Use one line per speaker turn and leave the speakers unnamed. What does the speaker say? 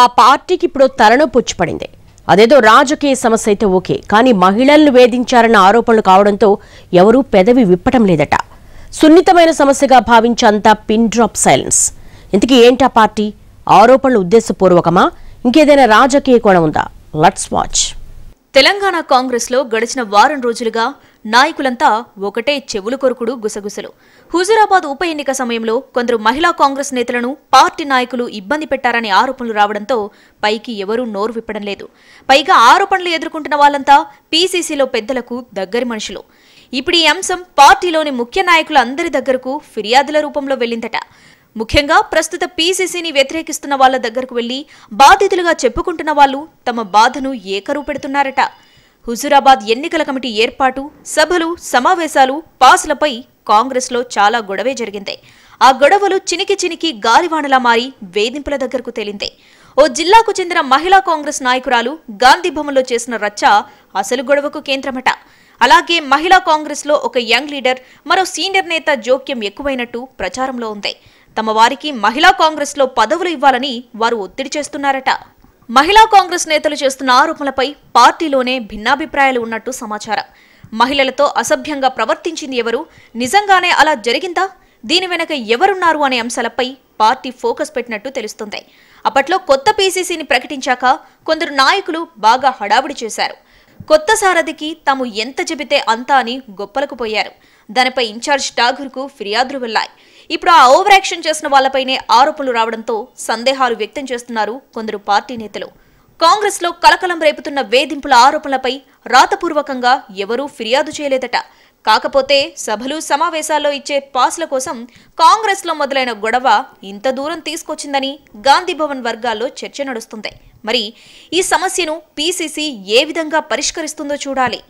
ఆ పార్టీకి ఇప్పుడు తలను పుచ్చిపడింది అదేదో రాజకీయ సమస్య అయితే ఓకే కానీ మహిళలను వేధించారన్న ఆరోపణలు కావడంతో ఎవరూ పెదవి విప్పటం లేదట సున్నితమైన సమస్యగా భావించే అంతా పిన్ డ్రాప్ సైలెన్స్ ఇంతకీ ఏంటా పార్టీ ఆరోపణలు ఉద్దేశపూర్వకమా ఇంకేదైనా రాజకీయ కోణం ఉందా లట్స్ వాచ్
తెలంగాణ కాంగ్రెస్లో గడిచిన వారం రోజులుగా నాయకులంతా ఒకటే చెవులు కొరుకుడు గుసగుసలు హుజూరాబాద్ ఉప ఎన్నిక సమయంలో కొందరు మహిళా కాంగ్రెస్ నేతలను పార్టీ నాయకులు ఇబ్బంది పెట్టారనే ఆరోపణలు రావడంతో పైకి ఎవరూ నోరు విప్పడం లేదు పైగా ఆరోపణలు ఎదుర్కొంటున్న వాళ్ళంతా పీసీసీలో పెద్దలకు దగ్గరి మనుషులు ఇప్పుడు ఈ అంశం పార్టీలోని ముఖ్య నాయకుల అందరి దగ్గరకు ఫిర్యాదుల రూపంలో వెళ్ళిందట ముఖ్యంగా ప్రస్తుత పీసీసీని వ్యతిరేకిస్తున్న వాళ్ళ దగ్గరకు వెళ్లి బాధితులుగా చెప్పుకుంటున్న వాళ్ళు తమ బాధను ఏకరువు పెడుతున్నారట హుజూరాబాద్ ఎన్నికల కమిటీ ఏర్పాటు సభలు సమావేశాలు పాస్లపై కాంగ్రెస్లో చాలా గొడవే జరిగింది ఆ గొడవలు చినికి చినికి గాలివానలా మారి వేధింపుల దగ్గరకు తేలింది ఓ జిల్లాకు చెందిన మహిళా కాంగ్రెస్ నాయకురాలు గాంధీభవన్లో చేసిన రచ్చ అసలు గొడవకు కేంద్రమట అలాగే మహిళా కాంగ్రెస్లో ఒక యంగ్ లీడర్ మరో సీనియర్ నేత జోక్యం ఎక్కువైనట్టు ప్రచారంలో ఉంది తమ వారికి మహిళా కాంగ్రెస్లో పదవులు ఇవ్వాలని వారు ఒత్తిడి చేస్తున్నారట మహిళా కాంగ్రెస్ నేతలు చేస్తున్న ఆరోపణలపై పార్టీలోనే భిన్నాభిప్రాయాలు ఉన్నట్టు సమాచారం మహిళలతో అసభ్యంగా ప్రవర్తించింది ఎవరు నిజంగానే అలా జరిగిందా దీని వెనక ఎవరున్నారు అనే అంశాలపై పార్టీ ఫోకస్ పెట్టినట్టు తెలుస్తుంది అప్పట్లో కొత్త పీసీసీని ప్రకటించాక కొందరు నాయకులు బాగా హడావుడి చేశారు కొత్త సారథికి తాము ఎంత చెబితే అంతా అని గొప్పలకు పోయారు దానిపై ఇన్ఛార్జ్ ఠాగూర్కు ఫిర్యాదులు వెళ్లాయి ఇప్పుడు ఆ ఓవర్ యాక్షన్ చేసిన వాళ్లపైనే ఆరోపణలు రావడంతో సందేహాలు వ్యక్తం చేస్తున్నారు కొందరు పార్టీ నేతలు కాంగ్రెస్లో కలకలం రేపుతున్న వేధింపుల ఆరోపణలపై రాతపూర్వకంగా ఎవరూ ఫిర్యాదు చేయలేదట కాకపోతే సభలు సమావేశాల్లో ఇచ్చే పాస్ల కోసం కాంగ్రెస్లో మొదలైన గొడవ ఇంత దూరం తీసుకొచ్చిందని గాంధీభవన్ వర్గాల్లో చర్చ నడుస్తుంది మరి ఈ సమస్యను పీసీసీ ఏ విధంగా పరిష్కరిస్తుందో చూడాలి